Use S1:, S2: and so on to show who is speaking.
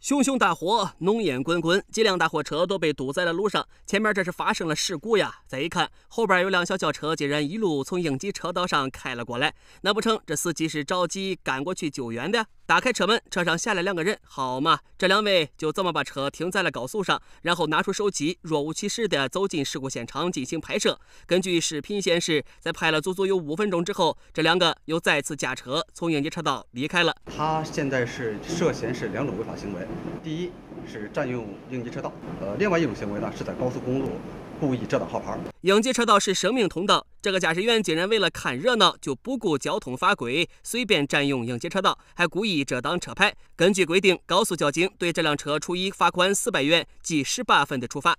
S1: 熊熊大火，浓烟滚滚，几辆大货车都被堵在了路上。前面这是发生了事故呀！再一看，后边有辆小轿车竟然一路从应急车道上开了过来，难不成这司机是着急赶过去救援的？打开车门，车上下来两个人，好嘛，这两位就这么把车停在了高速上，然后拿出手机，若无其事地走进事故现场进行拍摄。根据视频显示，在拍了足足有五分钟之后，这两个又再次驾车从应急车道离开了。
S2: 他现在是涉嫌是两种违法行为，第一是占用应急车道，呃，另外一种行为呢是在高速公路。故意遮挡号牌，
S1: 应急车道是生命通道。这个驾驶员竟然为了看热闹，就不顾交通法规，随便占用应急车道，还故意遮挡车牌。根据规定，高速交警对这辆车处以罚款四百元及十八分的处罚。